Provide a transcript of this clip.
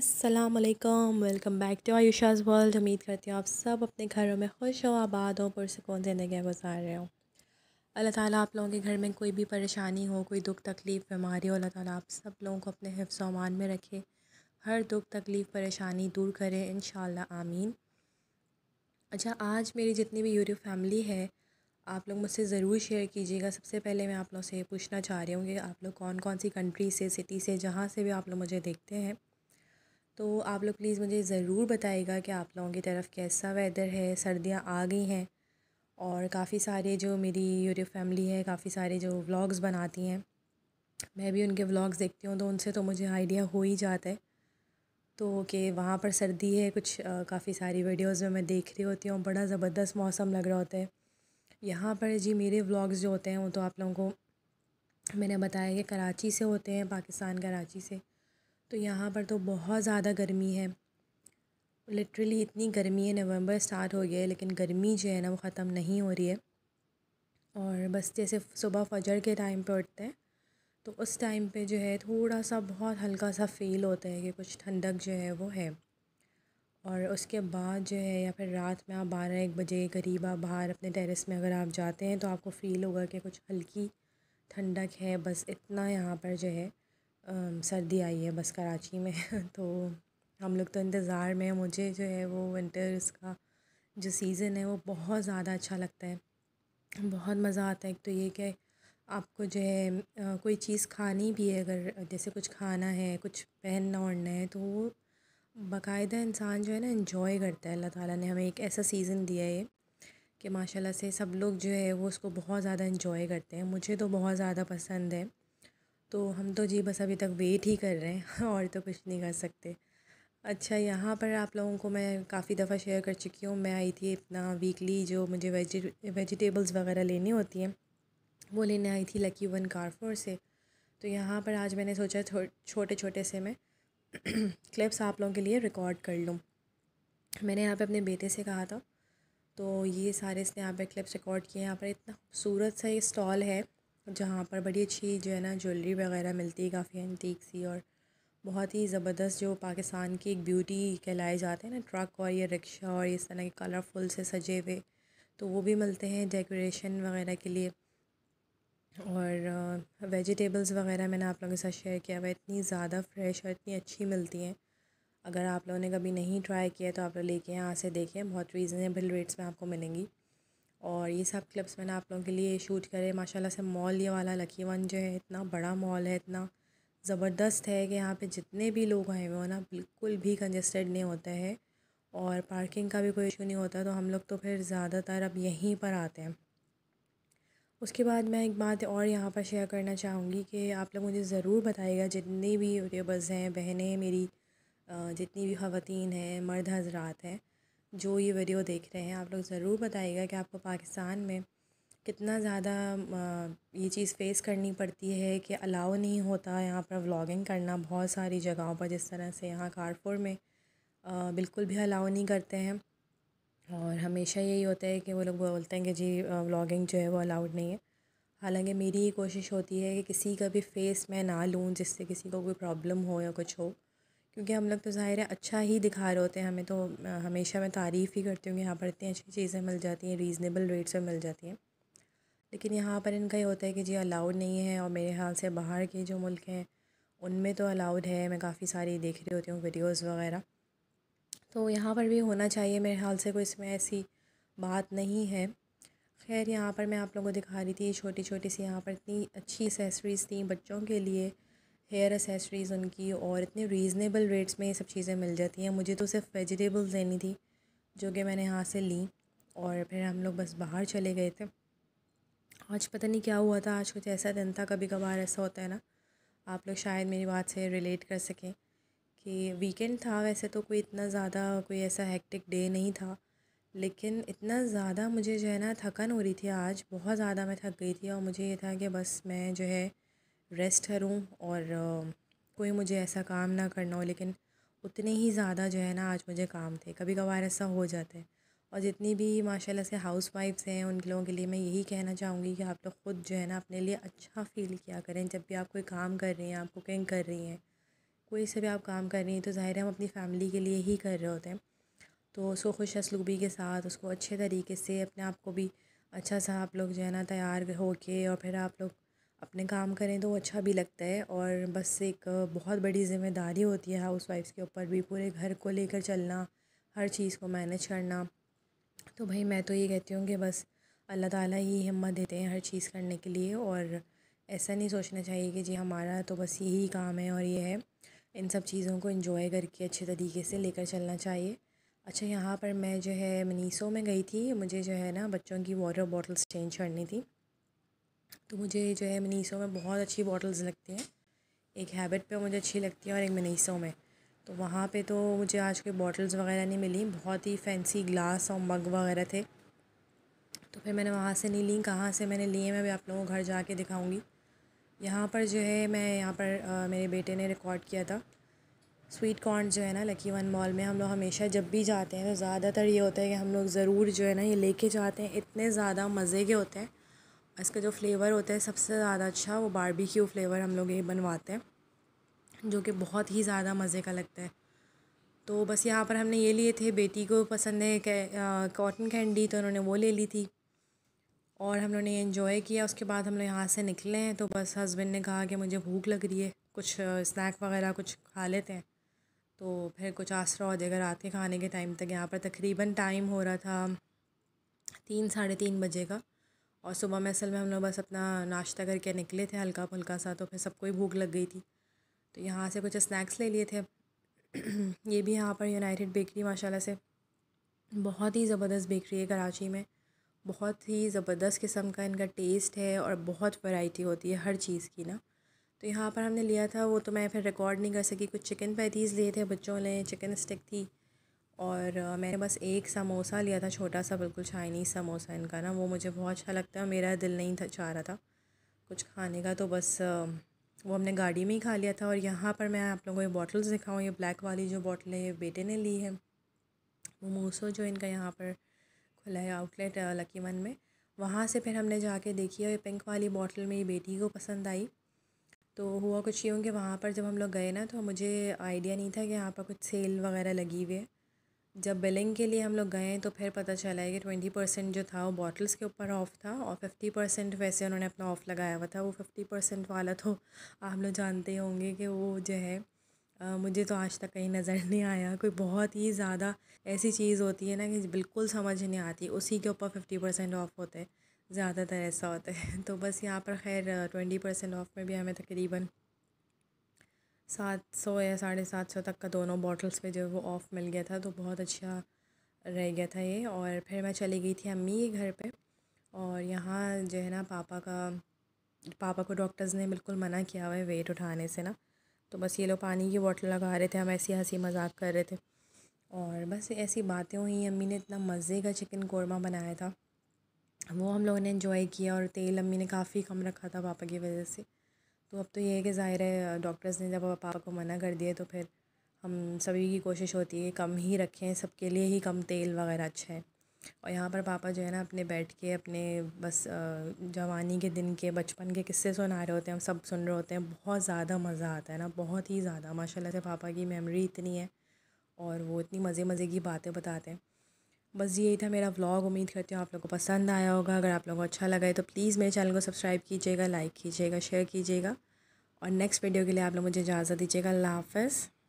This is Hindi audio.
अस्सलाम वालेकुम welcome back to Ayusha's world उम्मीद करती हूँ आप सब अपने घरों में खुश हो आबाद हो पुरसकून ज़िंदगी गुजार रहे हो अल्लाह ताला आप लोगों के घर में कोई भी परेशानी हो कोई दुख तकलीफ़ बीमारी हो अल्लाह ताला आप सब लोगों को अपने हिफ्स अमान में रखे हर दुख तकलीफ़ परेशानी दूर करें इन आमीन अच्छा आज मेरी जितनी भी यूट्यूब फैमिली है आप लोग मुझसे ज़रूर शेयर कीजिएगा सबसे पहले मैं आप लोगों से पूछना चाह रही हूँ कि आप लोग कौन कौन सी कंट्री से सिटी से जहाँ से भी आप लोग मुझे देखते हैं तो आप लोग प्लीज़ मुझे ज़रूर बताएगा कि आप लोगों की तरफ कैसा वेदर है सर्दियाँ आ गई हैं और काफ़ी सारे जो मेरी यूट्यूब फैमिली है काफ़ी सारे जो व्लॉग्स बनाती हैं मैं भी उनके व्लॉग्स देखती हूँ तो उनसे तो मुझे आइडिया हो ही जाता है तो कि वहाँ पर सर्दी है कुछ काफ़ी सारी वीडियोस में मैं देख रही होती हूँ बड़ा ज़बरदस्त मौसम लग रहा होता है यहाँ पर जी मेरे व्लॉग्स जो होते हैं वो तो आप लोगों को मैंने बताया कि कराची से होते हैं पाकिस्तान कराची से तो यहाँ पर तो बहुत ज़्यादा गर्मी है लिटरली इतनी गर्मी है नवंबर स्टार्ट हो गया है लेकिन गर्मी जो है ना वो ख़त्म नहीं हो रही है और बस जैसे सुबह फजर के टाइम पर उठते हैं तो उस टाइम पे जो है थोड़ा सा बहुत हल्का सा फ़ील होता है कि कुछ ठंडक जो है वो है और उसके बाद जो है या फिर रात में आप बारह एक बजे करीब आप बाहर अपने टेरेस में अगर आप जाते हैं तो आपको फ़ील होगा कि कुछ हल्की ठंडक है बस इतना यहाँ पर जो है सर्दी आई है बस कराची में तो हम लोग तो इंतज़ार में मुझे जो है वो विंटर्स का जो सीज़न है वो बहुत ज़्यादा अच्छा लगता है बहुत मज़ा आता है एक तो ये कि आपको जो है कोई चीज़ खानी भी है अगर जैसे कुछ खाना है कुछ पहनना ओढ़ना है तो वो बाकायदा इंसान जो है ना इन्जॉय करता है अल्लाह ताला ने हमें एक ऐसा सीज़न दिया है कि माशाल्लाह से सब लोग जो है वो उसको बहुत ज़्यादा इन्जॉय करते हैं मुझे तो बहुत ज़्यादा पसंद है तो हम तो जी बस अभी तक वेट ही कर रहे हैं और तो कुछ नहीं कर सकते अच्छा यहाँ पर आप लोगों को मैं काफ़ी दफ़ा शेयर कर चुकी हूँ मैं आई थी अपना वीकली जो मुझे वेजी वेजिटेबल्स वगैरह लेनी होती हैं वो लेने आई थी लकी वन कारफोर से तो यहाँ पर आज मैंने सोचा छो, छोटे छोटे से मैं क्लिप्स आप लोगों के लिए रिकॉर्ड कर लूँ मैंने यहाँ पर अपने बेटे से कहा था तो ये सारे इसने यहाँ पर क्लिप्स रिकॉर्ड किए हैं यहाँ पर इतना खूबसूरत सा ये स्टॉल है जहाँ पर बड़ी अच्छी जो है ना ज्वेलरी वगैरह मिलती है काफ़ी एंटीक सी और बहुत ही ज़बरदस्त जो पाकिस्तान की एक ब्यूटी कहलाए जाते हैं ना ट्रक और ये रिक्शा और इस तरह के कलरफुल से सजे हुए तो वो भी मिलते हैं डेकोरेशन वगैरह के लिए और वेजिटेबल्स वगैरह मैंने आप लोगों के साथ शेयर किया हुआ इतनी ज़्यादा फ्रेश और इतनी अच्छी मिलती हैं अगर आप लोगों ने कभी नहीं ट्राई किया तो आप लोग लेके यहाँ से देखें बहुत रीज़नेबल रेट्स में आपको मिलेंगी और ये सब क्लिप्स मैंने आप लोगों के लिए शूट करे माशाल्लाह से मॉल ये वाला लकी वन जो है इतना बड़ा मॉल है इतना ज़बरदस्त है कि यहाँ पे जितने भी लोग आए हुए हो ना बिल्कुल भी कंजेस्टेड नहीं होता है और पार्किंग का भी कोई इशू नहीं होता तो हम लोग तो फिर ज़्यादातर अब यहीं पर आते हैं उसके बाद मैं एक बात और यहाँ पर शेयर करना चाहूँगी कि आप लोग मुझे ज़रूर बताइएगा जितनी भी यूट्यूबर्स हैं बहनें मेरी जितनी भी ख़वान हैं मर्द हजरात हैं जो ये वीडियो देख रहे हैं आप लोग ज़रूर बताइएगा कि आपको पाकिस्तान में कितना ज़्यादा ये चीज़ फ़ेस करनी पड़ती है कि अलाउ नहीं होता यहाँ पर व्लॉगिंग करना बहुत सारी जगहों पर जिस तरह से यहाँ कारपुर में बिल्कुल भी अलाउ नहीं करते हैं और हमेशा यही होता है कि वो लोग बोलते हैं कि जी व्लॉगिंग जो है वो अलाउड नहीं है हालांकि मेरी ये कोशिश होती है कि किसी का भी फेस मैं ना लूँ जिससे किसी को कोई प्रॉब्लम हो या कुछ हो क्योंकि हम लोग तो ज़ाहिर है अच्छा ही दिखा रहे होते हैं हमें तो हमेशा मैं तारीफ़ ही करती हूँ कि यहाँ पर इतनी अच्छी चीज़ें मिल जाती हैं रीज़नेबल रेट्स में मिल जाती हैं लेकिन यहाँ पर इनका ये होता है कि जी अलाउड नहीं है और मेरे हाल से बाहर के जो मुल्क हैं उनमें तो अलाउड है मैं काफ़ी सारी देख रही होती हूँ वीडियोज़ वगैरह तो यहाँ पर भी होना चाहिए मेरे हाल से कोई इसमें ऐसी बात नहीं है खैर यहाँ पर मैं आप लोगों को दिखा रही थी छोटी छोटी सी यहाँ पर इतनी अच्छी एसेसरीज़ थी बच्चों के लिए हेयर एसेसरीज़ उनकी और इतने रीज़नेबल रेट्स में ये सब चीज़ें मिल जाती हैं मुझे तो सिर्फ वेजिटेबल्स लेनी थी जो कि मैंने यहाँ से ली और फिर हम लोग बस बाहर चले गए थे आज पता नहीं क्या हुआ था आज कुछ ऐसा दिन था कभी कभार ऐसा होता है ना आप लोग शायद मेरी बात से रिलेट कर सकें कि वीकेंड था वैसे तो कोई इतना ज़्यादा कोई ऐसा हेक्टिक डे नहीं था लेकिन इतना ज़्यादा मुझे जो है ना थकन हो रही थी आज बहुत ज़्यादा मैं थक गई थी और मुझे ये था कि बस मैं जो है रेस्ट करूँ और कोई मुझे ऐसा काम ना करना हो लेकिन उतने ही ज़्यादा जो है ना आज मुझे काम थे कभी कभार ऐसा हो जाता है और जितनी भी माशाल्लाह से हाउस वाइफ्स हैं उन लोगों के लिए मैं यही कहना चाहूँगी कि आप लोग ख़ुद जो है ना अपने लिए अच्छा फ़ील किया करें जब भी आप कोई काम कर रही हैं आप कुकिंग कर रही हैं कोई से भी आप काम कर रही हैं तो ज़ाहिर है हम अपनी फ़ैमिली के लिए ही कर रहे होते हैं तो उसको खुश असलूबी के साथ उसको अच्छे तरीके से अपने आप को भी अच्छा सा आप लोग जो है ना तैयार हो के और फिर आप लोग अपने काम करें तो अच्छा भी लगता है और बस एक बहुत बड़ी ज़िम्मेदारी होती है हाउस वाइफ़ के ऊपर भी पूरे घर को लेकर चलना हर चीज़ को मैनेज करना तो भाई मैं तो ये कहती हूँ कि बस अल्लाह ताला ही हिम्मत देते हैं हर चीज़ करने के लिए और ऐसा नहीं सोचना चाहिए कि जी हमारा तो बस यही काम है और ये है इन सब चीज़ों को इन्जॉय करके अच्छे तरीके से लेकर चलना चाहिए अच्छा यहाँ पर मैं जो है मनीसो में गई थी मुझे जो है ना बच्चों की वाटर बॉटल्स चेंज करनी थी तो मुझे जो है मनीसो में बहुत अच्छी बॉटल्स लगती हैं एक हैबिट पे मुझे अच्छी लगती है और एक मनीसो में तो वहाँ पे तो मुझे आज कोई बॉटल्स वगैरह नहीं मिली बहुत ही फैंसी ग्लास और मग वगैरह थे तो फिर मैंने वहाँ से नहीं ली कहाँ से मैंने लिए मैं भी आप लोगों को घर जा के दिखाऊँगी यहाँ पर जो है मैं यहाँ पर आ, मेरे बेटे ने रिकॉर्ड किया था स्वीट कॉर्न जो है ना लकी वन मॉल में हम लोग हमेशा जब भी जाते हैं तो ज़्यादातर ये होता है कि हम लोग ज़रूर जो है ना ये लेके जाते हैं इतने ज़्यादा मज़े के होते हैं इसका जो फ्लेवर होता है सबसे ज़्यादा अच्छा वो बारबेक्यू फ्लेवर हम लोग ये बनवाते हैं जो कि बहुत ही ज़्यादा मज़े का लगता है तो बस यहाँ पर हमने ये लिए थे बेटी को पसंद है कॉटन कैंडी तो उन्होंने वो ले ली थी और हम लोगों ने इन्जॉय किया उसके बाद हम लोग यहाँ से निकले हैं तो बस हस्बैंड ने कहा कि मुझे भूख लग रही है कुछ स्नैक वगैरह कुछ खा लेते हैं तो फिर कुछ आसरा हो जाएगा रात के खाने के टाइम तक यहाँ पर तकरीबन टाइम हो रहा था तीन साढ़े तीन बजे का और सुबह में असल में हम लोग बस अपना नाश्ता करके निकले थे हल्का फुल्का सा तो फिर सबको ही भूख लग गई थी तो यहाँ से कुछ स्नैक्स ले लिए थे ये भी यहाँ पर यूनाइटेड बेकरी माशाल्लाह से बहुत ही ज़बरदस्त बेकरी है कराची में बहुत ही ज़बरदस्त किस्म का इनका टेस्ट है और बहुत वैरायटी होती है हर चीज़ की ना तो यहाँ पर हमने लिया था वो तो मैं फिर रिकॉर्ड नहीं कर सकी कुछ चिकन पैटीज़ लिए थे बच्चों ने चिकन स्टिक थी और मैंने बस एक समोसा लिया था छोटा सा बिल्कुल चाइनीज़ समोसा इनका ना वो मुझे बहुत अच्छा लगता है मेरा दिल नहीं था चाह रहा था कुछ खाने का तो बस वो हमने गाड़ी में ही खा लिया था और यहाँ पर मैं आप लोगों को ये बॉटल्स दिखाऊँ ये ब्लैक वाली जो बॉटल है बेटे ने ली है वो मोसो जो इनका यहाँ पर खुला है आउटलेट लकी वन में वहाँ से फिर हमने जाके देखी और ये पिंक वाली बॉटल मेरी बेटी को पसंद आई तो हुआ कुछ यूँ कि वहाँ पर जब हम लोग गए ना तो मुझे आइडिया नहीं था कि यहाँ पर कुछ सेल वगैरह लगी हुई है जब बिलिंग के लिए हम लोग गए तो फिर पता चला है कि ट्वेंटी परसेंट जो था वो बॉटल्स के ऊपर ऑफ़ था और फिफ्टी परसेंट वैसे उन्होंने अपना ऑफ़ लगाया हुआ था वो फिफ्टी परसेंट वाला तो आप लोग जानते होंगे कि वो जो है आ, मुझे तो आज तक कहीं नज़र नहीं आया कोई बहुत ही ज़्यादा ऐसी चीज़ होती है ना कि बिल्कुल समझ नहीं आती उसी के ऊपर फिफ्टी परसेंट ऑफ़ होते ज़्यादातर ऐसा होता है तो बस यहाँ पर खैर ट्वेंटी परसेंट ऑफ़ में भी हमें तकरीबन सात सौ या साढ़े सात सौ तक का दोनों बॉटल्स पे जो वो ऑफ़ मिल गया था तो बहुत अच्छा रह गया था ये और फिर मैं चली गई थी अम्मी के घर पे और यहाँ जो है ना पापा का पापा को डॉक्टर्स ने बिल्कुल मना किया हुआ है वेट उठाने से ना तो बस ये लोग पानी की बॉटल लगा रहे थे हम ऐसी हंसी मजाक कर रहे थे और बस ऐसी बातें हुई अम्मी ने इतना मज़े का चिकन कौरमा बनाया था वो हम लोगों ने इन्जॉय किया और तेल अम्मी ने काफ़ी कम रखा था पापा की वजह से तो अब तो ये है कि ज़ाहिर है डॉक्टर्स ने जब पापा को मना कर दिया तो फिर हम सभी की कोशिश होती है कम ही रखें सबके लिए ही कम तेल वगैरह अच्छा है और यहाँ पर पापा जो है ना अपने बैठ के अपने बस जवानी के दिन के बचपन के किस्से सुना रहे होते हैं हम सब सुन रहे होते हैं बहुत ज़्यादा मज़ा आता है ना बहुत ही ज़्यादा माशाल्लाह से पापा की मेमोरी इतनी है और वो इतनी मज़े मज़े की बातें बताते हैं बस यही था मेरा व्लॉग उम्मीद करती हूँ आप लोगों को पसंद आया होगा अगर आप लोगों को अच्छा लगा है तो प्लीज़ मेरे चैनल को सब्सक्राइब कीजिएगा लाइक कीजिएगा शेयर कीजिएगा और नेक्स्ट वीडियो के लिए आप लोग मुझे इजाज़त दीजिएगा अल्लाह हाफ़